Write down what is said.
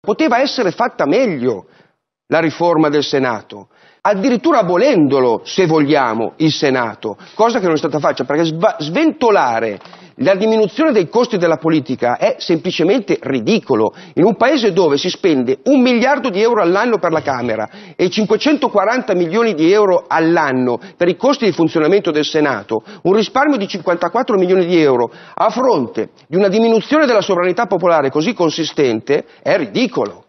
Poteva essere fatta meglio la riforma del Senato, addirittura abolendolo, se vogliamo, il Senato, cosa che non è stata fatta, perché sventolare la diminuzione dei costi della politica è semplicemente ridicolo. In un paese dove si spende un miliardo di euro all'anno per la Camera e i 540 milioni di euro all'anno per i costi di funzionamento del Senato, un risparmio di 54 milioni di euro a fronte di una diminuzione della sovranità popolare così consistente è ridicolo.